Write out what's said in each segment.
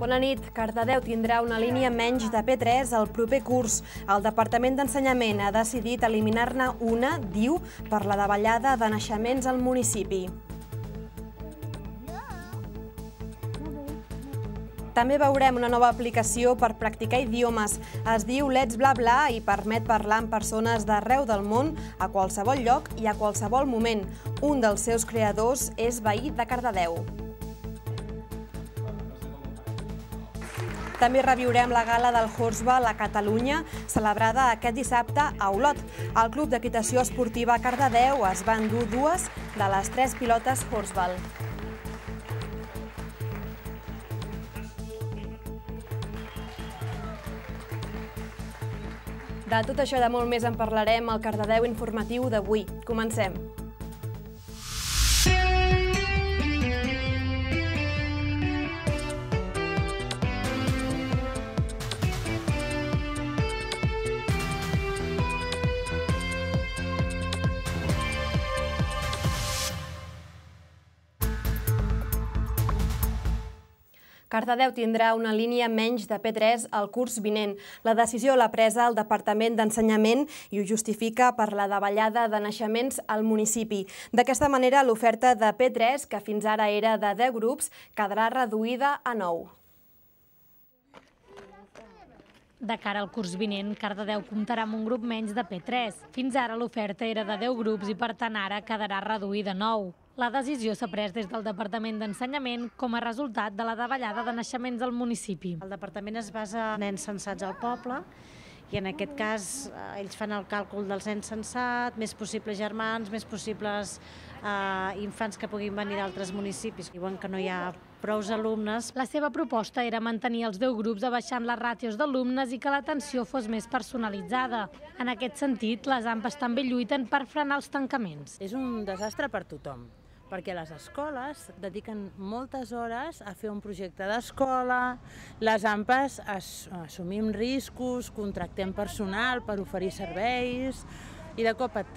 Bona nit. Cardedeu tindrà una línia menys de P3 al proper curs. El Departament d'Ensenyament ha decidit eliminar-ne una, diu, per la davallada de naixements al municipi. També veurem una nova aplicació per practicar idiomes. Es diu Let's Bla Bla i permet parlar amb persones d'arreu del món, a qualsevol lloc i a qualsevol moment. Un dels seus creadors és veí de Cardedeu. També reviurem la gala del Horsball a Catalunya, celebrada aquest dissabte a Olot. El Club d'Equitació Esportiva Cardedeu es van dur dues de les tres pilotes Horsball. De tot això de molt més en parlarem al Cardedeu Informatiu d'avui. Comencem. Cardedeu tindrà una línia menys de P3 al curs vinent. La decisió l'ha presa el Departament d'Ensenyament i ho justifica per la davallada de naixements al municipi. D'aquesta manera, l'oferta de P3, que fins ara era de 10 grups, quedarà reduïda a 9. De cara al curs vinent, Cardedeu comptarà amb un grup menys de P3. Fins ara l'oferta era de 10 grups i per tant ara quedarà reduïda a 9. La decisió s'ha pres des del Departament d'Ensenyament com a resultat de la davallada de naixements del municipi. El departament es basa en nens sensats al poble i en aquest cas eh, ells fan el càlcul dels nens sensat, més possibles germans, més possibles eh, infants que puguin venir d'altres municipis. Diuen que no hi ha prous alumnes. La seva proposta era mantenir els 10 grups abaixant les ràtios d'alumnes i que l'atenció fos més personalitzada. En aquest sentit, les AMPAs també lluiten per frenar els tancaments. És un desastre per tothom, perquè les escoles dediquen moltes hores a fer un projecte d'escola, les AMPAs assumim riscos, contractem personal per oferir serveis, i de cop et,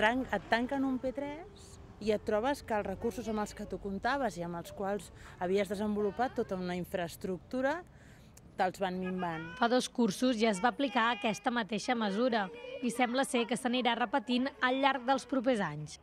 tanquen un P3 i et trobes que els recursos amb els que tu comptaves i amb els quals havies desenvolupat tota una infraestructura te'ls van minvant. Fa dos cursos ja es va aplicar aquesta mateixa mesura i sembla ser que s'anirà repetint al llarg dels propers anys.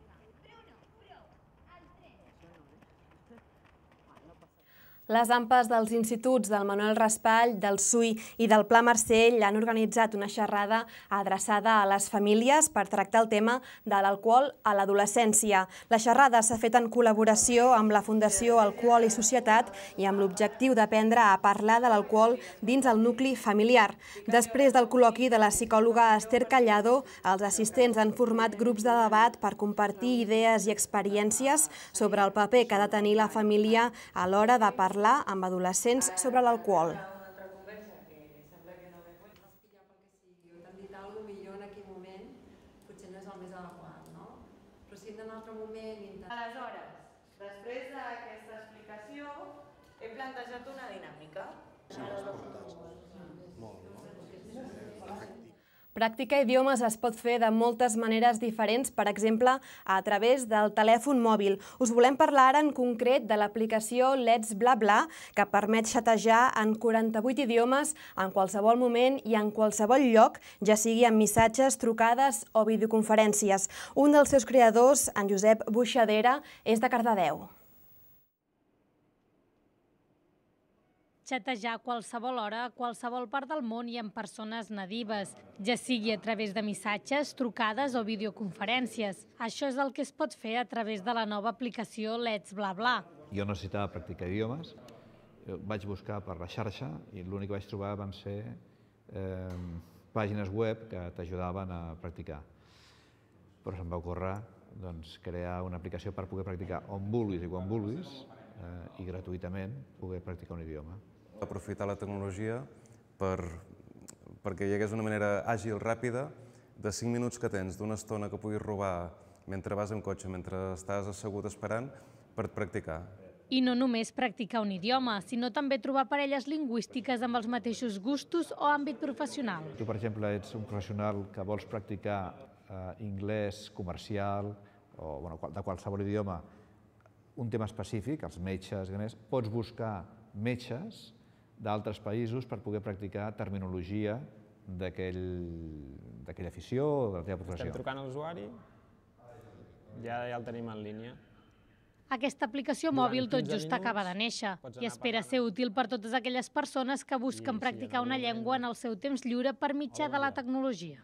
Les ampes dels instituts del Manuel Raspall, del SUI i del Pla Marcell han organitzat una xerrada adreçada a les famílies per tractar el tema de l'alcohol a l'adolescència. La xerrada s'ha fet en col·laboració amb la Fundació Alcohol i Societat i amb l'objectiu d'aprendre a parlar de l'alcohol dins el nucli familiar. Després del col·loqui de la psicòloga Esther Callado, els assistents han format grups de debat per compartir idees i experiències sobre el paper que ha de tenir la família a l'hora de parlar parlar amb adolescents sobre l'alcohol. practicar idiomes es pot fer de moltes maneres diferents, per exemple, a través del telèfon mòbil. Us volem parlar ara en concret de l'aplicació Let's Bla Bla, que permet xatejar en 48 idiomes en qualsevol moment i en qualsevol lloc, ja sigui amb missatges, trucades o videoconferències. Un dels seus creadors, en Josep Buixadera, és de Cardedeu. xatejar a qualsevol hora, a qualsevol part del món i amb persones nadives, ja sigui a través de missatges, trucades o videoconferències. Això és el que es pot fer a través de la nova aplicació Let's BlaBla. Jo necessitava practicar idiomes, eh, vaig buscar per la xarxa i l'únic que vaig trobar van ser eh, pàgines web que t'ajudaven a practicar. Però se'm va ocórrer doncs, crear una aplicació per poder practicar on vulguis i quan vulguis eh, i gratuïtament poder practicar un idioma aprofitar la tecnologia per, perquè hi hagués una manera àgil, ràpida, de 5 minuts que tens, d'una estona que puguis robar mentre vas en cotxe, mentre estàs assegut esperant, per practicar. I no només practicar un idioma, sinó també trobar parelles lingüístiques amb els mateixos gustos o àmbit professional. Tu, per exemple, ets un professional que vols practicar eh, anglès comercial o bueno, de qualsevol idioma, un tema específic, els metges, pots buscar metges d'altres països per poder practicar terminologia d'aquella aquell, afició o de la teva professió. Estem trucant a l'usuari, ja, ja el tenim en línia. Aquesta aplicació mòbil tot just minuts, acaba de néixer i espera ser útil per totes aquelles persones que busquen practicar una llengua en el seu temps lliure per mitjà de la tecnologia.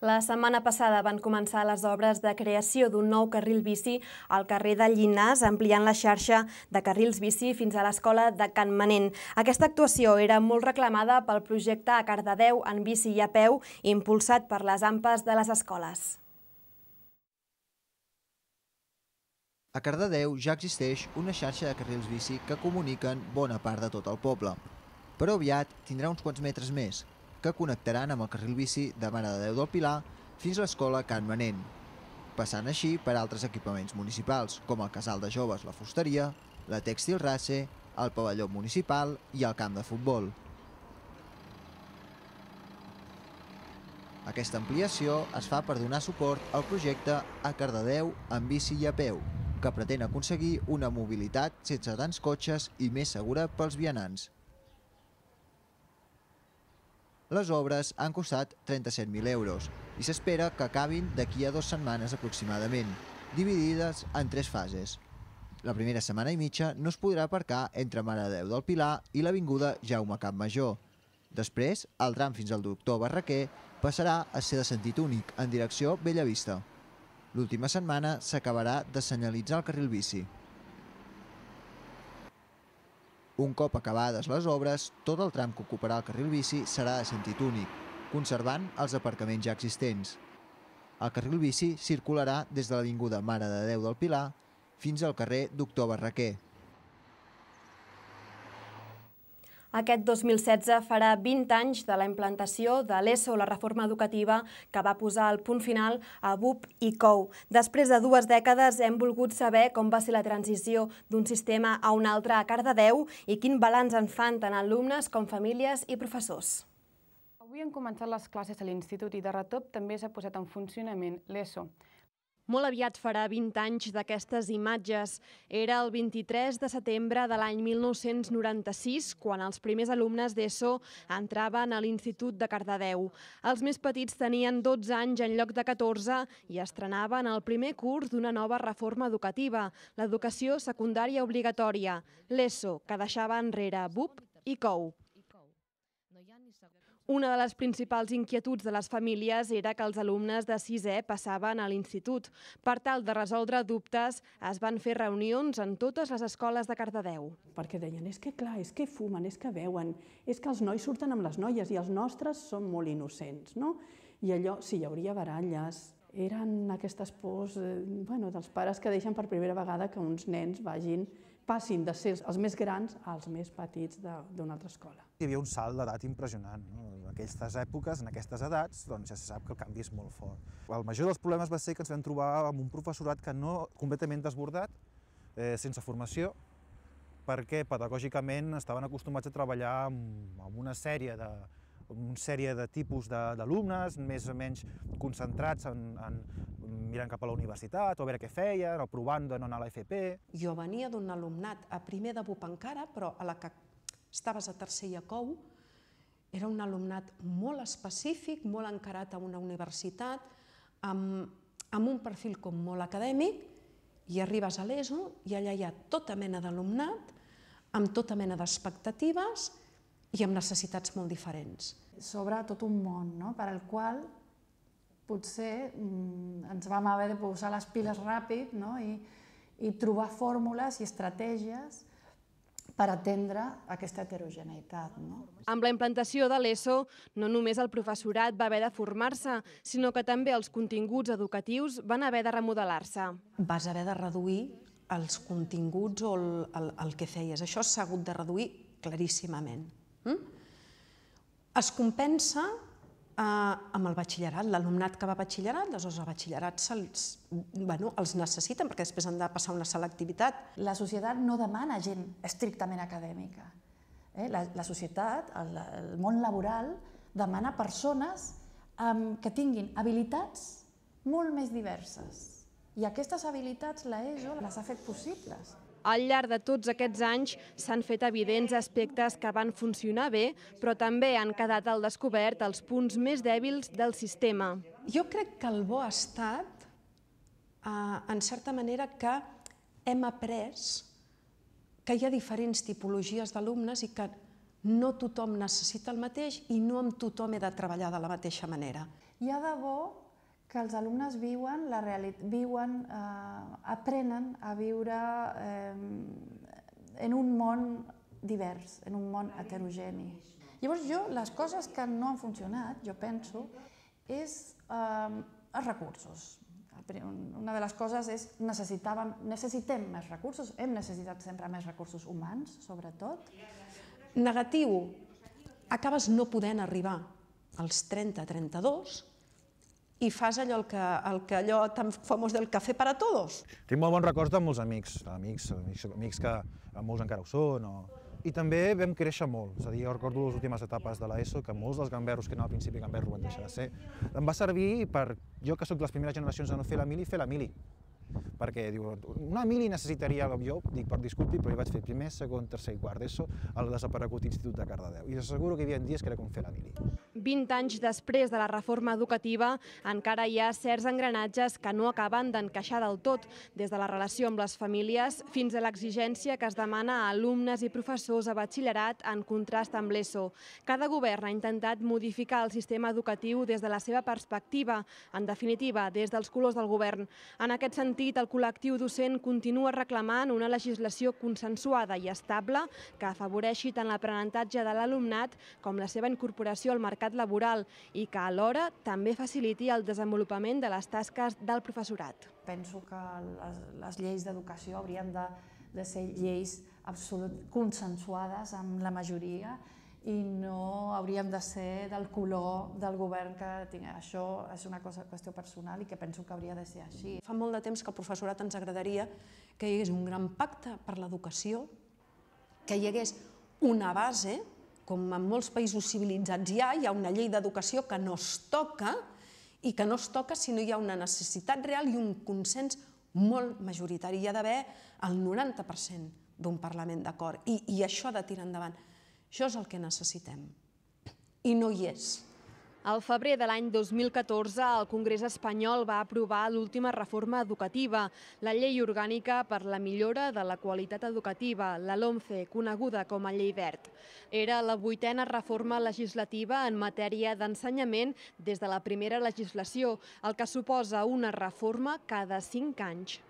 La setmana passada van començar les obres de creació d'un nou carril bici al carrer de Llinàs, ampliant la xarxa de carrils bici fins a l'escola de Can Manent. Aquesta actuació era molt reclamada pel projecte a Cardedeu en bici i a peu, impulsat per les ampes de les escoles. A Cardedeu ja existeix una xarxa de carrils bici que comuniquen bona part de tot el poble. Però aviat tindrà uns quants metres més, que connectaran amb el carril bici de Mare de Déu del Pilar fins a l'escola Can Manent, passant així per altres equipaments municipals, com el casal de joves La Fusteria, la Tèxtil Race, el pavelló municipal i el camp de futbol. Aquesta ampliació es fa per donar suport al projecte A Cardedeu amb bici i a peu, que pretén aconseguir una mobilitat sense tants cotxes i més segura pels vianants. Les obres han costat 37.000 euros i s'espera que acabin d'aquí a dues setmanes aproximadament, dividides en tres fases. La primera setmana i mitja no es podrà aparcar entre Maradeu del Pilar i l'Avinguda Jaume Capmajor. Després, el tram fins al doctor Barraquer passarà a ser de sentit únic en direcció Bellavista. L'última setmana s'acabarà de senyalitzar el carril bici. Un cop acabades les obres, tot el tram que ocuparà el carril bici serà de sentit únic, conservant els aparcaments ja existents. El carril bici circularà des de l'Avinguda Mare de Déu del Pilar fins al carrer Doctor Barraquer, Aquest 2016 farà 20 anys de la implantació de l'ESO, la reforma educativa que va posar el punt final a BUP i COU. Després de dues dècades hem volgut saber com va ser la transició d'un sistema a un altre a Cardedeu i quin balanç en fan tant alumnes com famílies i professors. Avui han començat les classes a l'institut i de retop també s'ha posat en funcionament l'ESO. Molt aviat farà 20 anys d'aquestes imatges. Era el 23 de setembre de l'any 1996, quan els primers alumnes d'ESO entraven a l'Institut de Cardedeu. Els més petits tenien 12 anys en lloc de 14 i estrenaven el primer curs d'una nova reforma educativa, l'educació secundària obligatòria, l'ESO, que deixava enrere BUP i COU. Una de les principals inquietuds de les famílies era que els alumnes de 6è passaven a l'institut. Per tal de resoldre dubtes, es van fer reunions en totes les escoles de Cardedeu. Perquè deien, és que clar, és que fumen, és que veuen, és que els nois surten amb les noies i els nostres són molt innocents, no? I allò, si hi hauria baralles, eren aquestes pors eh, bueno, dels pares que deixen per primera vegada que uns nens vagin passin de ser els més grans als més petits d'una altra escola. Hi havia un salt d'edat impressionant. No? En aquestes èpoques, en aquestes edats, doncs ja se sap que el canvi és molt fort. El major dels problemes va ser que ens vam trobar amb un professorat que no completament desbordat, eh, sense formació, perquè pedagògicament estaven acostumats a treballar amb, amb una sèrie de, una sèrie de tipus d'alumnes, més o menys concentrats en, en, mirant cap a la universitat, o a veure què feien, o provant de no anar a l'FP... Jo venia d'un alumnat a primer de BUP encara, però a la que estaves a tercer i a COU, era un alumnat molt específic, molt encarat a una universitat, amb, amb un perfil com molt acadèmic, i arribes a l'ESO i allà hi ha tota mena d'alumnat, amb tota mena d'expectatives i amb necessitats molt diferents. S'obre tot un món no? per al qual potser mm, ens vam haver de posar les piles ràpid no? I, i trobar fórmules i estratègies per atendre aquesta heterogeneïtat. No? Amb la implantació de l'ESO, no només el professorat va haver de formar-se, sinó que també els continguts educatius van haver de remodelar-se. Vas haver de reduir els continguts o el, el, el que feies. Això s'ha hagut de reduir claríssimament. Mm? Es compensa eh, amb el batxillerat, l'alumnat que va a batxillerat, les doncs a batxillerat se'ls, bueno, els necessiten perquè després han de passar una selectivitat. La societat no demana gent estrictament acadèmica. Eh? La, la societat, el, el món laboral, demana persones eh, que tinguin habilitats molt més diverses. I aquestes habilitats la les ha fet possibles. Al llarg de tots aquests anys s'han fet evidents aspectes que van funcionar bé, però també han quedat al descobert els punts més dèbils del sistema. Jo crec que el bo ha estat, eh, en certa manera, que hem après que hi ha diferents tipologies d'alumnes i que no tothom necessita el mateix i no amb tothom he de treballar de la mateixa manera. Hi ha de bo que els alumnes viuen, la viuen eh, aprenen a viure eh, en un món divers, en un món heterogeni. Llavors jo, les coses que no han funcionat, jo penso, és eh, els recursos. Una de les coses és necessitàvem, necessitem més recursos, hem necessitat sempre més recursos humans, sobretot. Negatiu, acabes no podent arribar als 30-32 i fas allò, el que, el que allò tan famós del cafè per a tots. Tinc molt bons records de molts amics, amics, amics, amics que molts encara ho són, o... I també vam créixer molt, és a dir, jo recordo les últimes etapes de l'ESO, que molts dels gamberros que no al principi gamberro van deixar de ser. Em va servir per, jo que sóc de les primeres generacions de no fer la mili, fer la mili perquè diu, una mili necessitaria jo, dic, per disculpi, però hi vaig fer primer, segon, tercer i quart d'ESO al desaparegut Institut de Cardedeu. I us asseguro que hi havia dies que era com fer la mili. 20 anys després de la reforma educativa, encara hi ha certs engranatges que no acaben d'encaixar del tot, des de la relació amb les famílies fins a l'exigència que es demana a alumnes i professors a batxillerat en contrast amb l'ESO. Cada govern ha intentat modificar el sistema educatiu des de la seva perspectiva, en definitiva, des dels colors del govern. En aquest sentit, sentit, el col·lectiu docent continua reclamant una legislació consensuada i estable que afavoreixi tant l'aprenentatge de l'alumnat com la seva incorporació al mercat laboral i que alhora també faciliti el desenvolupament de les tasques del professorat. Penso que les, les lleis d'educació haurien de, de ser lleis absolut consensuades amb la majoria i no hauríem de ser del color del govern que tinc. Això és una cosa, qüestió personal i que penso que hauria de ser així. Fa molt de temps que el professorat ens agradaria que hi hagués un gran pacte per l'educació, que hi hagués una base, com en molts països civilitzats hi ha, hi ha una llei d'educació que no es toca i que no es toca si no hi ha una necessitat real i un consens molt majoritari. Hi ha d'haver el 90% d'un Parlament d'acord i, i això ha de tirar endavant. Això és el que necessitem. I no hi és. Al febrer de l'any 2014, el Congrés espanyol va aprovar l'última reforma educativa, la Llei Orgànica per la Millora de la Qualitat Educativa, la LOMCE, coneguda com a Llei Verd. Era la vuitena reforma legislativa en matèria d'ensenyament des de la primera legislació, el que suposa una reforma cada cinc anys.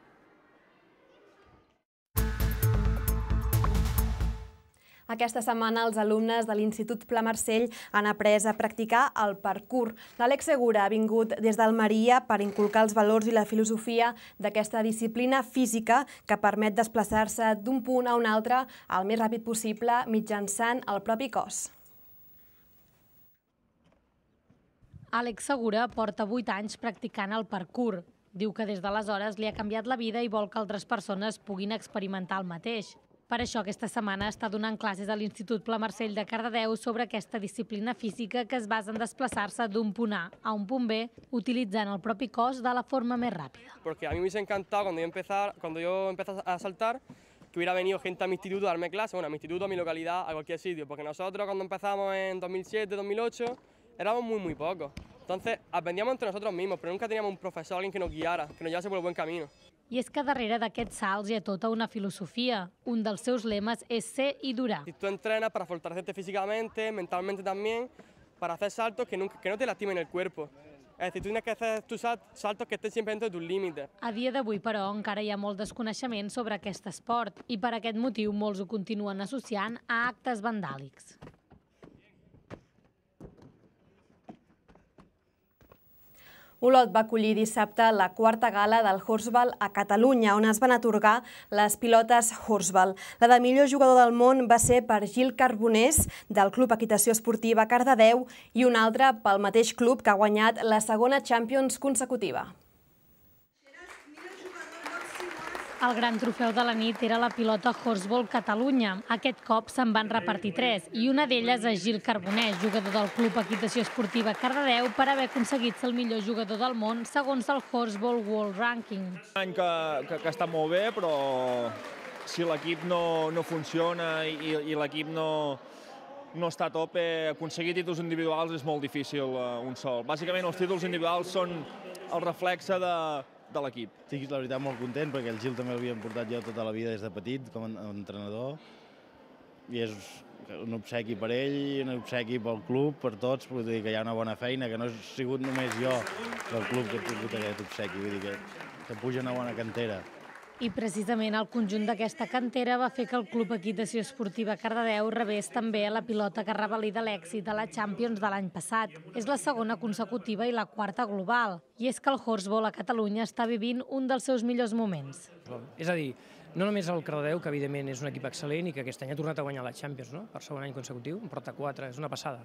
Aquesta setmana els alumnes de l'Institut Pla Marcell han après a practicar el parkour. L'Àlex Segura ha vingut des d'Almeria per inculcar els valors i la filosofia d'aquesta disciplina física que permet desplaçar-se d'un punt a un altre el més ràpid possible mitjançant el propi cos. Àlex Segura porta 8 anys practicant el parkour. Diu que des d'aleshores li ha canviat la vida i vol que altres persones puguin experimentar el mateix. Per això aquesta setmana està donant classes a l'Institut Pla Marcell de Cardedeu sobre aquesta disciplina física que es basa en desplaçar-se d'un punt A a un punt B utilitzant el propi cos de la forma més ràpida. Porque a mí me encantat encantado cuando yo, empezar, cuando yo empecé a saltar que hubiera venido gente a mi instituto a darme clase, bueno, a mi instituto, a mi localidad, a cualquier sitio, porque nosotros cuando empezamos en 2007, 2008, éramos muy, muy pocos. Entonces aprendíamos entre nosotros mismos, pero nunca teníamos un profesor, alguien que nos guiara, que nos llevase por el buen camino. I és que darrere d'aquests salts hi ha tota una filosofia. Un dels seus lemes és ser i durar. Si tu entrenes per fortalecerte físicamente, mentalmente también, para fer saltos que, nunca, que no te lastimen el cuerpo. Es dir, tu has que fer tus saltos que estiguin sempre dentro d'un límit. A dia d'avui, però, encara hi ha molt desconeixement sobre aquest esport i per aquest motiu molts ho continuen associant a actes vandàlics. Olot va acollir dissabte la quarta gala del Horsball a Catalunya, on es van atorgar les pilotes Horsball. La de millor jugador del món va ser per Gil Carbonés, del Club Equitació Esportiva Cardedeu, i una altra pel mateix club que ha guanyat la segona Champions consecutiva. El gran trofeu de la nit era la pilota Horsball Catalunya. Aquest cop se'n van repartir tres, i una d'elles és Gil Carbonet, jugador del Club Equitació Esportiva Cardedeu, per haver aconseguit ser el millor jugador del món segons el Horsball World Ranking. Un any que, que, que està molt bé, però si l'equip no, no funciona i, i l'equip no, no està a tope, aconseguir títols individuals és molt difícil eh, un sol. Bàsicament els títols individuals són el reflexe de, de l'equip. Sí, la veritat, molt content, perquè el Gil també l'havien portat jo tota la vida des de petit, com a entrenador, i és un obsequi per ell, un obsequi pel club, per tots, vull dir que hi ha una bona feina, que no he sigut només jo del club que he tingut aquest obsequi, vull dir que, que puja una bona cantera. I precisament el conjunt d'aquesta cantera va fer que el Club Equitació Esportiva Cardedeu rebés també la pilota que revalida l'èxit de la Champions de l'any passat. És la segona consecutiva i la quarta global. I és que el Horsball a Catalunya està vivint un dels seus millors moments. És a dir, no només el Cardedeu, que evidentment és un equip excel·lent i que aquest any ha tornat a guanyar la Champions, no? per segon any consecutiu, en porta 4, és una passada.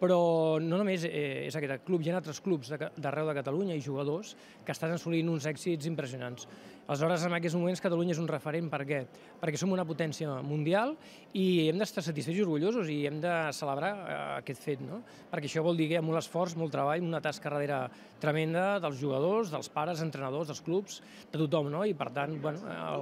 Però no només eh, és aquest club, hi ha altres clubs d'arreu de Catalunya i jugadors que estan assolint uns èxits impressionants. Aleshores, en aquests moments, Catalunya és un referent. Per què? Perquè som una potència mundial i hem d'estar satisfets i orgullosos i hem de celebrar eh, aquest fet, no? Perquè això vol dir que hi ha molt esforç, molt treball, una tasca darrere tremenda dels jugadors, dels pares, entrenadors, dels clubs, de tothom, no? I, per tant, bueno,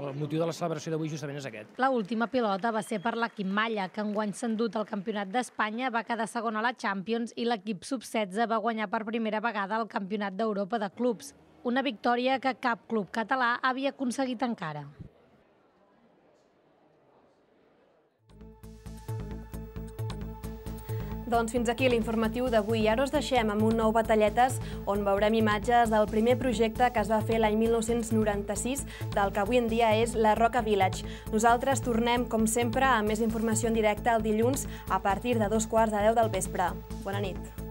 el motiu de la celebració d'avui justament és aquest. La última pilota va ser per l'equip Malla, que enguany s'ha endut el Campionat d'Espanya, va quedar segon a la Champions i l'equip sub-16 va guanyar per primera vegada el Campionat d'Europa de Clubs. Una victòria que cap club català havia aconseguit encara. Doncs fins aquí l'informatiu d'avui. Ara us deixem amb un nou Batalletes, on veurem imatges del primer projecte que es va fer l'any 1996, del que avui en dia és la Roca Village. Nosaltres tornem, com sempre, a més informació en directe el dilluns a partir de dos quarts de deu del vespre. Bona nit.